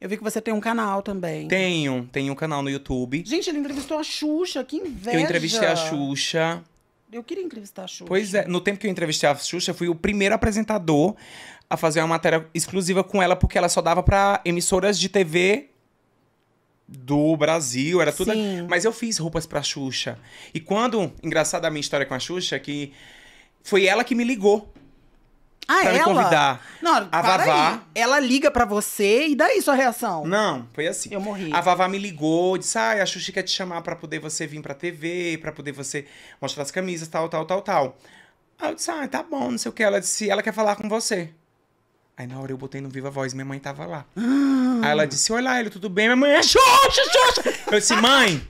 Eu vi que você tem um canal também. Tenho, tenho um canal no YouTube. Gente, ele entrevistou a Xuxa, que inveja. Eu entrevistei a Xuxa. Eu queria entrevistar a Xuxa. Pois é, no tempo que eu entrevistei a Xuxa, fui o primeiro apresentador a fazer uma matéria exclusiva com ela, porque ela só dava para emissoras de TV do Brasil, era tudo. Sim. Mas eu fiz roupas pra Xuxa. E quando. Engraçada a minha história com a Xuxa, que foi ela que me ligou ah, pra ela? me convidar. Não, a Vavá. Aí. Ela liga pra você e daí sua reação. Não, foi assim. Eu morri. A Vavá me ligou, disse: ah, a Xuxi quer te chamar pra poder você vir pra TV, pra poder você mostrar as camisas, tal, tal, tal, tal. Aí eu disse: ah, tá bom, não sei o que. Ela disse: ela quer falar com você. Aí na hora eu botei no Viva Voz, minha mãe tava lá. Ah, Aí ela disse: Olá, ele, tudo bem? Minha mãe é Xuxa, Xuxa. Eu disse: mãe,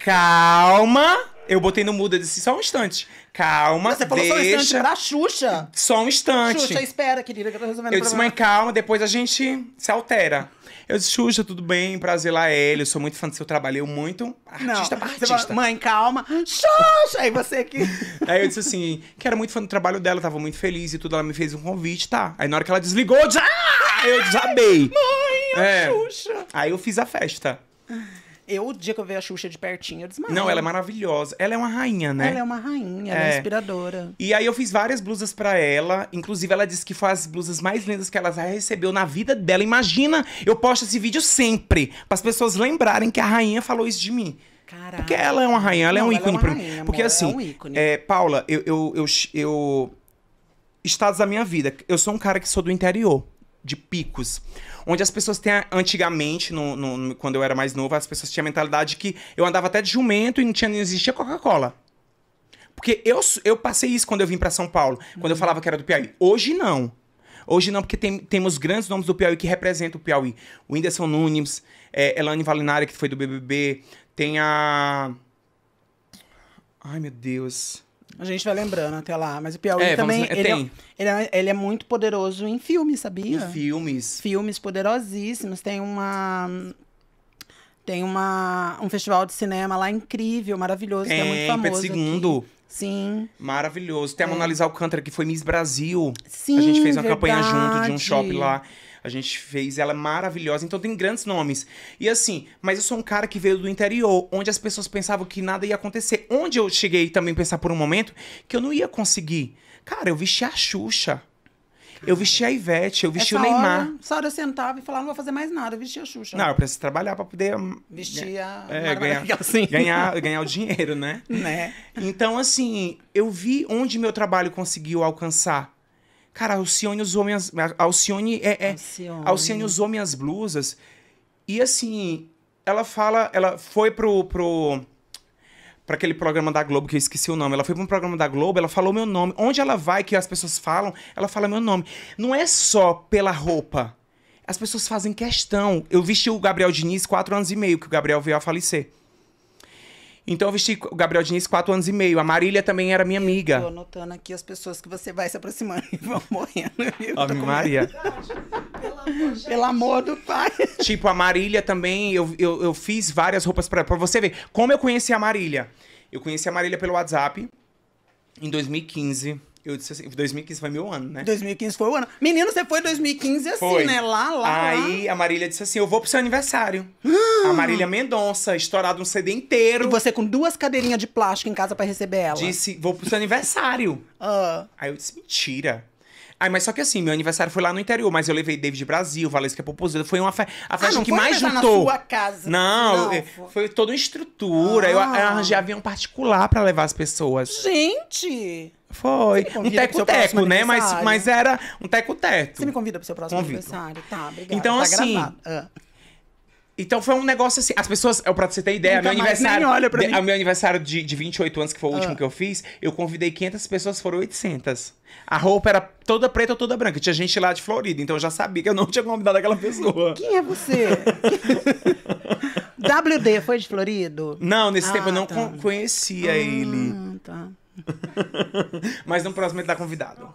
calma eu botei no mudo, disse só um instante. Calma, Mas você falou deixa... só um instante pra Xuxa? Só um instante. Xuxa, espera, querida, que eu tô resolvendo Eu disse, mãe, calma, depois a gente se altera. Eu disse, Xuxa, tudo bem? Prazer, Eu Sou muito fã do seu trabalho. Eu muito artista não, artista. Fala, mãe, calma. Xuxa! Aí você aqui. Aí eu disse assim, que era muito fã do trabalho dela, tava muito feliz e tudo. Ela me fez um convite, tá? Aí na hora que ela desligou, eu, eu desabei. Mãe, é. Xuxa! Aí eu fiz a festa. Eu, o dia que eu vejo a Xuxa de pertinho, eu desmaio. Não, ela é maravilhosa. Ela é uma rainha, né? Ela é uma rainha, ela é, é inspiradora. E aí eu fiz várias blusas para ela. Inclusive, ela disse que foi as blusas mais lindas que ela já recebeu na vida dela. Imagina, eu posto esse vídeo sempre, para as pessoas lembrarem que a rainha falou isso de mim. Caraca. Porque ela é uma rainha, ela Não, é um é ícone é pra mim. Porque é assim, é um ícone. É, Paula, eu, eu, eu, eu. Estados da minha vida. Eu sou um cara que sou do interior de picos. Onde as pessoas têm, antigamente, no, no, quando eu era mais novo, as pessoas tinham a mentalidade que eu andava até de jumento e não, tinha, não existia Coca-Cola. Porque eu, eu passei isso quando eu vim para São Paulo, uhum. quando eu uhum. falava que era do Piauí. Hoje não. Hoje não, porque tem, temos grandes nomes do Piauí que representam o Piauí. O Whindersson Nunes, é, Elane Valinari, que foi do BBB, tem a... Ai, meu Deus. A gente vai lembrando até lá. Mas o Piauí é, também. Vamos, ele, é tem. É, ele, é, ele é muito poderoso em filmes, sabia? Em filmes. Filmes poderosíssimos. Tem uma. Tem uma, um festival de cinema lá incrível, maravilhoso, tem, que é muito é, famoso. Pedro segundo. Aqui. Sim. Maravilhoso. Tem é. a Mona Lisa Alcântara, que foi Miss Brasil. Sim. A gente fez uma verdade. campanha junto de um shopping lá. A gente fez ela maravilhosa, então tem grandes nomes. E assim, mas eu sou um cara que veio do interior, onde as pessoas pensavam que nada ia acontecer. Onde eu cheguei também a pensar por um momento que eu não ia conseguir. Cara, eu vesti a Xuxa. Eu vesti a Ivete, eu vesti Essa o Neymar. Hora, essa hora eu sentava e falava, não vou fazer mais nada, eu vesti a Xuxa. Não, eu preciso trabalhar para poder. Hum, Vestir né, a. É, ganhar, assim. ganhar, ganhar o dinheiro, né? Né? Então, assim, eu vi onde meu trabalho conseguiu alcançar Cara, Alcione usou minhas. Alcione é. é Alcione. Alcione usou minhas blusas. E assim, ela fala. Ela foi pro. pro para aquele programa da Globo que eu esqueci o nome. Ela foi para um programa da Globo, ela falou meu nome. Onde ela vai que as pessoas falam, ela fala meu nome. Não é só pela roupa. As pessoas fazem questão. Eu vesti o Gabriel Diniz quatro anos e meio que o Gabriel veio a falecer. Então eu vesti o Gabriel Diniz quatro anos e meio. A Marília também era minha amiga. Eu tô anotando aqui as pessoas que você vai se aproximando e vão morrendo. Viu? Maria. Pelo amor do pai. Tipo, a Marília também, eu, eu, eu fiz várias roupas para você ver. Como eu conheci a Marília? Eu conheci a Marília pelo WhatsApp em 2015. Eu disse assim, 2015 foi meu ano, né? 2015 foi o ano. Menino, você foi 2015 assim, foi. né? Lá, lá. Aí lá. a Marília disse assim: Eu vou pro seu aniversário. Ah! A Marília Mendonça, estourado um CD inteiro. E você com duas cadeirinhas de plástico em casa para receber ela. Disse: Vou pro seu aniversário. ah. Aí eu disse: Mentira. Ai, mas só que assim, meu aniversário foi lá no interior, mas eu levei David Brasil, Valesca Popozuda. Foi uma fe... a festa ah, que mais juntou. Na sua casa. Não, não é, foi toda uma estrutura. Ah. Eu, arranjei avião particular para levar as pessoas. Gente! Foi. Um teco-teco, né? Mas, mas era um teco-teco. Você me convida pro seu próximo Convido. aniversário. Tá, obrigada. Então, tá assim. Gravado. Ah. Então foi um negócio assim. As pessoas, é, pra você ter ideia, meu aniversário. Nem olha pra de, mim. Meu aniversário de, de 28 anos, que foi o último ah. que eu fiz, eu convidei 500 pessoas, foram 800. A roupa era toda preta ou toda branca. Tinha gente lá de Florida, então eu já sabia que eu não tinha convidado aquela pessoa. Quem é você? WD foi de Florido? Não, nesse ah, tempo eu não tá. con conhecia ah, ele. Tá. Mas no próximo ele tá convidado.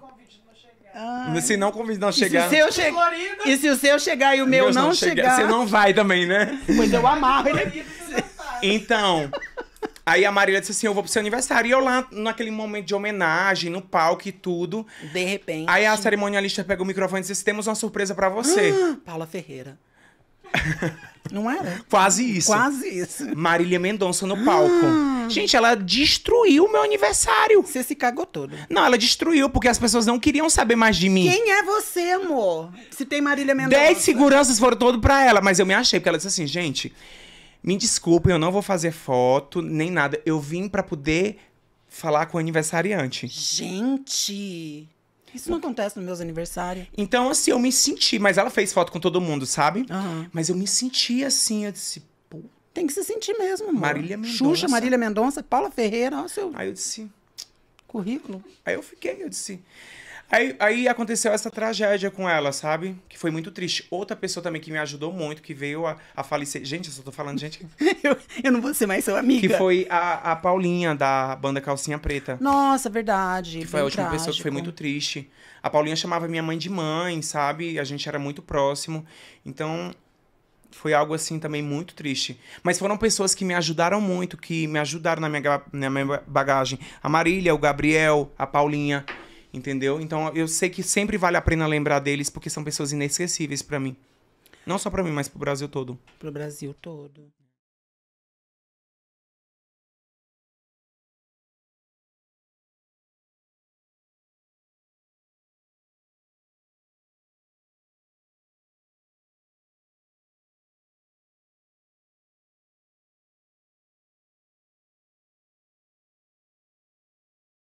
Ai. Se não, não chegar. E se, o seu che... e se o seu chegar e o meu Deus não, não chegar... chegar. Você não vai também, né? Pois eu amarro ele. Então. Aí a Marília disse assim: Eu vou pro seu aniversário. E eu lá, naquele momento de homenagem, no palco e tudo. De repente. Aí a cerimonialista pega o microfone e diz: assim, Temos uma surpresa para você. Paula Ferreira. Não era? Quase isso. Quase isso. Marília Mendonça no palco. Ah. Gente, ela destruiu o meu aniversário. Você se cagou todo. Não, ela destruiu porque as pessoas não queriam saber mais de mim. Quem é você, amor? Se tem Marília Mendonça. Dez seguranças foram todo pra ela, mas eu me achei, porque ela disse assim, gente, me desculpem, eu não vou fazer foto nem nada. Eu vim pra poder falar com o aniversariante. Gente! Isso não acontece nos meus aniversários. Então, assim, eu me senti, mas ela fez foto com todo mundo, sabe? Uhum. Mas eu me senti assim, eu disse, pô. Tem que se sentir mesmo, amor. Marília Mendonça. Xuxa, Marília Mendonça, Paula Ferreira, seu. Aí eu disse. Currículo. Aí eu fiquei, eu disse. Aí, aí aconteceu essa tragédia com ela, sabe? Que foi muito triste. Outra pessoa também que me ajudou muito, que veio a, a falecer. Gente, eu só tô falando, gente. eu, eu não vou ser mais sua amiga. Que foi a, a Paulinha da banda Calcinha Preta. Nossa, verdade. Que foi a última trágico. pessoa que foi muito triste. A Paulinha chamava minha mãe de mãe, sabe? A gente era muito próximo. Então, foi algo assim também muito triste. Mas foram pessoas que me ajudaram muito, que me ajudaram na minha, na minha bagagem. A Marília, o Gabriel, a Paulinha, Entendeu? Então eu sei que sempre vale a pena lembrar deles, porque são pessoas inesquecíveis para mim. Não só para mim, mas pro Brasil todo. Pro Brasil todo.